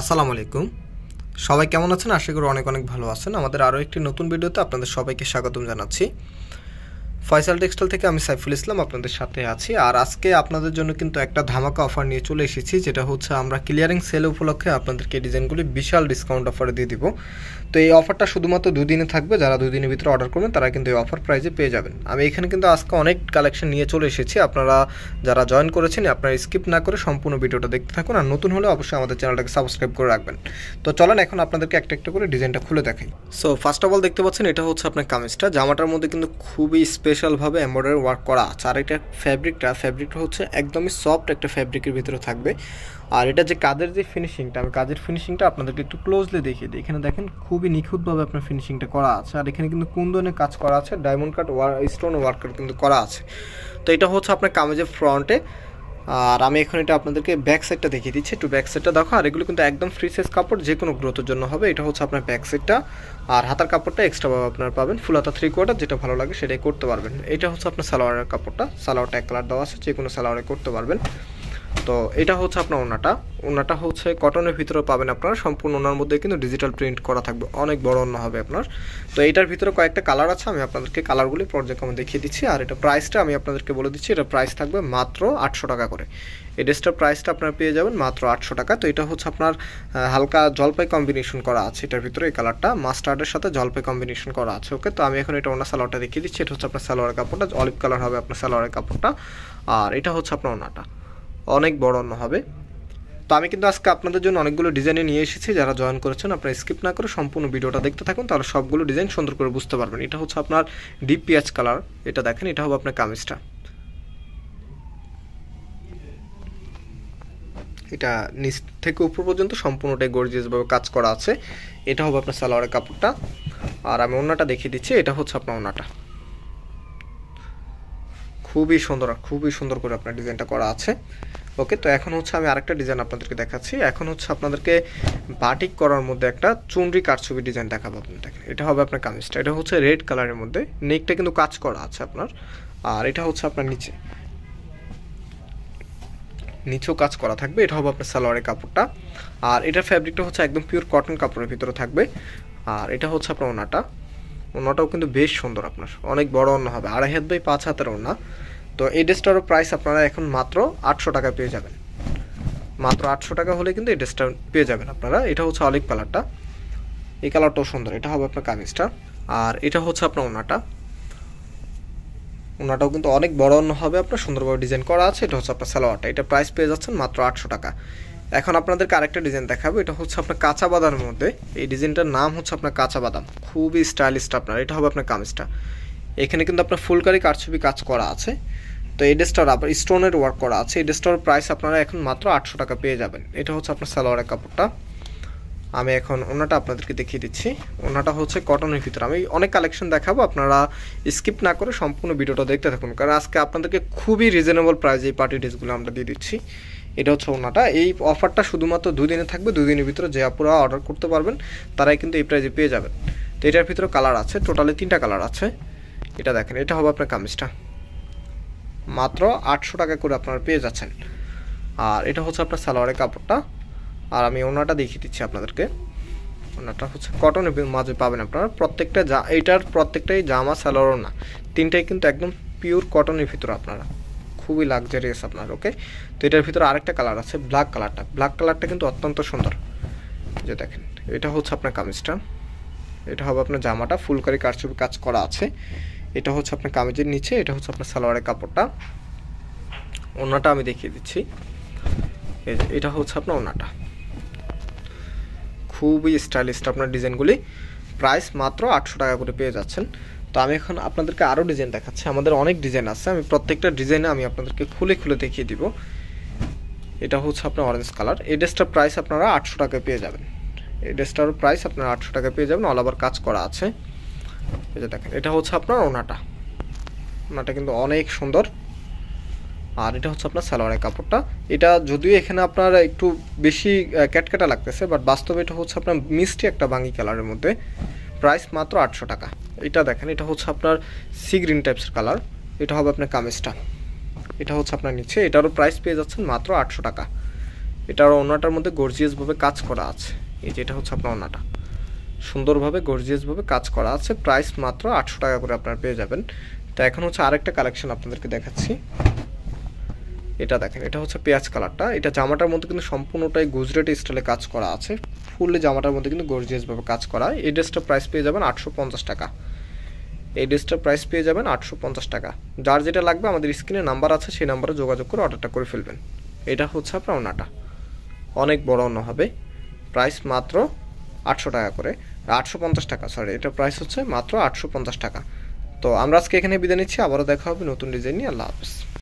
আসসালামু আলাইকুম সবাই কেমন আছেন আশা করি অনেক অনেক ভালো আছেন আমাদের আরও একটি নতুন ভিডিওতে আপনাদের সবাইকে স্বাগতম জানাচ্ছি ফয়সাল টেক্সটাইল থেকে আমি সাইফুল ইসলাম আপনাদের সাথে আছি আর আজকে আপনাদের জন্য কিন্তু একটা ধামাকা অফার নিয়ে চলে এসেছি যেটা হচ্ছে আমরা ক্লিয়ারিং সেল উপলক্ষে আপনাদেরকে ডিজাইনগুলি বিশাল ডিসকাউন্ট অফারে দিয়ে দিব তো এই অফারটা শুধুমাত্র দুদিনে থাকবে যারা দুদিনের ভিতরে অর্ডার করবেন তারা কিন্তু এই অফার প্রাইজে পেয়ে যাবেন আমি এখানে কিন্তু আজকে অনেক কালেকশন নিয়ে চলে এসেছি আপনারা যারা জয়েন করেছেন আপনারা স্কিপ না করে সম্পূর্ণ ভিডিওটা দেখতে থাকুন আর নতুন হলে অবশ্যই আমাদের চ্যানেলটাকে সাবস্ক্রাইব করে রাখবেন তো চলেন এখন আপনাদেরকে একটা একটা করে ডিজাইনটা খুলে দেখাই সো ফার্স্ট অফ অল দেখতে পাচ্ছেন এটা হচ্ছে আপনার কামিজটা জামাটার মধ্যে কিন্তু খুবই স্পেশাল স্পেশালভাবে এম্বয়ডারি ওয়ার্ক করা আছে আর এটা ফ্যাব্রিকটা ফ্যাব্রিকটা হচ্ছে একদমই সফট একটা ফ্যাব্রিকের ভিতরে থাকবে আর এটা যে কাজের যে ফিনিশিংটা আমি কাজের ফিনিশিংটা আপনাদেরকে একটু ক্লোজলি দেখিয়ে দিই এখানে দেখেন খুবই নিখুঁতভাবে আপনার ফিনিশিংটা করা আছে আর এখানে কিন্তু কোন ধরনের কাজ করা আছে diamond cut or stone worker কিন্তু করা আছে তো এটা হচ্ছে আপনার কামেজের ফ্রন্টে আর আমি এখন এটা আপনাদেরকে ব্যাক সাইডটা দেখিয়ে দিচ্ছি একটু ব্যাক সাইডটা দেখো আর এগুলো কিন্তু একদম ফ্রি সাইজ কাপড় যে কোনো গ্রোথের জন্য হবে এটা হচ্ছে আপনার ব্যাক সাইডটা আর হাতার কাপড়টা এক্সট্রা আপনার পাবেন ফুল হাতা থ্রি কোয়ার্টার যেটা ভালো লাগে সেটাই করতে পারবেন এটা হচ্ছে আপনার সালোয়ারের কাপড়টা সালোয়ারটা এক কালার দেওয়া আছে যে কোনো সালোয়ারে করতে পারবেন তো এটা হচ্ছে আপনার ওনাটা ওনাটা হচ্ছে কটনের ভিতরে পাবেন আপনারা সম্পূর্ণ ওনার মধ্যে কিন্তু ডিজিটাল প্রিন্ট করা থাকবে অনেক বড় অন্য হবে আপনার তো এটার ভিতরে কয়েকটা কালার আছে আমি আপনাদেরকে কালারগুলি পর্যায়ক্রমে দেখিয়ে দিচ্ছি আর এটা প্রাইসটা আমি আপনাদেরকে বলে দিচ্ছি এটা প্রাইস থাকবে মাত্র আটশো টাকা করে এই ড্রেসটার প্রাইসটা আপনারা পেয়ে যাবেন মাত্র আটশো টাকা তো এটা হচ্ছে আপনার হালকা জলপাই কম্বিনেশন করা আছে এটার ভিতরে এই কালারটা মাস্টার্ডের সাথে জলপাই কম্বিনেশন করা আছে ওকে তো আমি এখন এটা ওনার সালোয়ারটা দেখিয়ে দিচ্ছি এটা হচ্ছে আপনার সালোয়ার কাপড়টা অলিভ কালার হবে আপনার সালোয়ারের কাপড়টা আর এটা হচ্ছে আপনার ওনাটা অনেক বড় অন্য হবে তো আমি কিন্তু আজকে আপনাদের জন্য অনেকগুলো ডিজাইনে নিয়ে এসেছি যারা জয়েন করেছেন আপনারা স্কিপ না করে সম্পূর্ণ ভিডিওটা দেখতে থাকুন তাহলে সবগুলো ডিজাইন সুন্দর করে বুঝতে পারবেন এটা হচ্ছে আপনার ডিপ পিঁয়াজ কালার এটা দেখেন এটা হবে আপনার কামিজটা এটা নিচ থেকে উপর পর্যন্ত সম্পূর্ণটাই গর্জিয়াসভাবে কাজ করা আছে এটা হবে আপনার সালোয়ারের কাপড়টা আর আমি ওনাটা দেখিয়ে দিচ্ছি এটা হচ্ছে আপনার ওনাটা খুবই সুন্দর খুবই সুন্দর করে আপনার ডিজাইনটা করা আছে ওকে তো এখন হচ্ছে আমি আরেকটা ডিজাইন আপনাদেরকে দেখাচ্ছি এখন হচ্ছে আপনাদেরকে বাটিক করার মধ্যে একটা চুনরি কারছবি ডিজাইন দেখাবো আপনাদেরকে এটা হবে আপনার কামিজটা এটা হচ্ছে রেড কালারের মধ্যে নেকটা কিন্তু কাজ করা আছে আপনার আর এটা হচ্ছে আপনার নিচে নিচেও কাজ করা থাকবে এটা হবে আপনার সালোয়ারের কাপড়টা আর এটার ফ্যাব্রিকটা হচ্ছে একদম পিওর কটন কাপড়ের ভিতরে থাকবে আর এটা হচ্ছে আপনার ওনাটা ওনাটাও কিন্তু বেশ সুন্দর আপনার অনেক বড় অন্য হবে আড়াই হাত বাই পাঁচ হাতের ওনা তো এই ড্রেসটারও প্রাইস আপনারা এখন মাত্র আটশো টাকা পেয়ে যাবেন মাত্র আটশো টাকা হলে কিন্তু এই ড্রেসটা পেয়ে যাবেন আপনারা এটা হচ্ছে অলিক কালারটা এই কালারটাও সুন্দর এটা হবে আপনার কামিজটা আর এটা হচ্ছে আপনার ওনাটা ওনাটাও কিন্তু অনেক বড় অন্য হবে আপনার সুন্দরভাবে ডিজাইন করা আছে এটা হচ্ছে আপনার সালোয়ারটা এটা প্রাইস পেয়ে যাচ্ছেন মাত্র আটশো টাকা এখন আপনাদেরকে আরেকটা ডিজাইন দেখাবো এটা হচ্ছে আপনার কাঁচা বাদামের মধ্যে এই ডিজাইনটার নাম হচ্ছে আপনার কাঁচা বাদাম খুবই স্টাইলিশটা আপনার এটা হবে আপনার কামিজটা এখানে কিন্তু আপনার ফুলকারি কারছবি কাজ করা আছে তো এই ড্রেসটার আবার স্টোনের ওয়ার্ক করা আছে এই ড্রেসটার প্রাইস আপনারা এখন মাত্র আটশো টাকা পেয়ে যাবেন এটা হচ্ছে আপনার সালোয়ারের কাপড়টা আমি এখন ওনাটা আপনাদেরকে দেখিয়ে দিচ্ছি ওনাটা হচ্ছে কটনের ভিতরে আমি অনেক কালেকশন দেখাবো আপনারা স্কিপ না করে সম্পূর্ণ ভিডিওটা দেখতে থাকুন কারণ আজকে আপনাদেরকে খুবই রিজনেবল প্রাইস এই পার্টি ড্রেসগুলো আমরা দিয়ে দিচ্ছি এটা হচ্ছে ওনাটা এই অফারটা শুধুমাত্র দুদিনে থাকবে দুদিনের ভিতরে যে আপুরা অর্ডার করতে পারবেন তারাই কিন্তু এই প্রাইজে পেয়ে যাবেন তো এটার ভিতরে কালার আছে টোটালি তিনটা কালার আছে এটা দেখেন এটা হবে আপনার কামিজটা মাত্র আটশো টাকা করে আপনারা পেয়ে যাচ্ছেন আর এটা হচ্ছে আপনার সালোয়ারের কাপড়টা আর আমি ওনাটা দেখিয়ে দিচ্ছি আপনাদেরকে ওনাটা হচ্ছে কটনের মাঝে পাবেন আপনারা প্রত্যেকটা যা এটার প্রত্যেকটাই জামা সালোয়ারও না তিনটাই কিন্তু একদম পিওর কটনের ভিতরে আপনারা খুবই লাকজারিয়াস আপনার ওকে তো এটার ভিতরে আরেকটা কালার আছে ব্ল্যাক কালারটা ব্ল্যাক কালারটা কিন্তু অত্যন্ত সুন্দর যে দেখেন এটা হচ্ছে আপনার কামিজটা এটা হবে আপনার জামাটা ফুলকারি কারচুপি কাজ করা আছে এটা হচ্ছে আপনার কামিজের নিচে এটা হচ্ছে আপনার সালোয়ারের কাপড়টা ওনাটা আমি দেখিয়ে দিচ্ছি এটা হচ্ছে আপনার ওনাটা খুবই স্টাইলিশ আপনার ডিজাইনগুলি প্রাইস মাত্র আটশো টাকা করে পেয়ে যাচ্ছেন তো আমি এখন আপনাদেরকে আরও ডিজাইন দেখাচ্ছি আমাদের অনেক ডিজাইন আছে আমি প্রত্যেকটা ডিজাইনে আমি আপনাদেরকে খুলে খুলে দেখিয়ে দিব এটা হচ্ছে আপনার অরেঞ্জ কালার এই ড্রেসটার প্রাইস আপনারা আটশো টাকা পেয়ে যাবেন এই ড্রেসটার প্রাইস আপনারা আটশো টাকা পেয়ে যাবেন অল আবার কাজ করা আছে এই যে দেখেন এটা হচ্ছে আপনার ওনাটা ওনাটা কিন্তু অনেক সুন্দর আর এটা হচ্ছে আপনার সালোয়ারের কাপড়টা এটা যদিও এখানে আপনার একটু বেশি ক্যাটকাটা লাগতেছে বাট বাস্তবে এটা হচ্ছে আপনার মিষ্টি একটা বাঙ্গি কালারের মধ্যে প্রাইস মাত্র আটশো টাকা এটা দেখেন এটা হচ্ছে আপনার সি গ্রিন টাইপসের কালার এটা হবে আপনার কামিজটা এটা হচ্ছে আপনার নিচে এটারও প্রাইস পেয়ে যাচ্ছেন মাত্র আটশো টাকা এটারও ওনাটার মধ্যে গর্জিয়াসভাবে কাজ করা আছে এই যে এটা হচ্ছে আপনার ওনাটা সুন্দরভাবে গর্জিয়াসভাবে কাজ করা আছে প্রাইস মাত্র আটশো টাকা করে আপনারা পেয়ে যাবেন তো এখন হচ্ছে আরেকটা কালেকশন আপনাদেরকে দেখাচ্ছি এটা দেখেন এটা হচ্ছে পেঁয়াজ কালারটা এটা জামাটার মধ্যে কিন্তু সম্পূর্ণটাই গুজরাটি স্টাইলে কাজ করা আছে ফুললে জামাটার মধ্যে কিন্তু গর্জিয়াসভাবে কাজ করা এই ড্রেসটা প্রাইস পেয়ে যাবেন আটশো টাকা এই ড্রেসটার প্রাইস পেয়ে যাবেন আটশো টাকা যার যেটা লাগবে আমাদের স্ক্রিনে নাম্বার আছে সেই নাম্বারে যোগাযোগ করে অর্ডারটা করে ফেলবেন এটা হচ্ছে আপনার ওনাটা অনেক বড় অন্য হবে প্রাইস মাত্র আটশো টাকা করে আটশো পঞ্চাশ টাকা সরি এটা প্রাইস হচ্ছে মাত্র আটশো পঞ্চাশ টাকা তো আমরা আজকে এখানে বিদায় নিচ্ছি আবারও দেখা হবে নতুন ডিজাইন নিয়ে আল্লাহ হাফেজ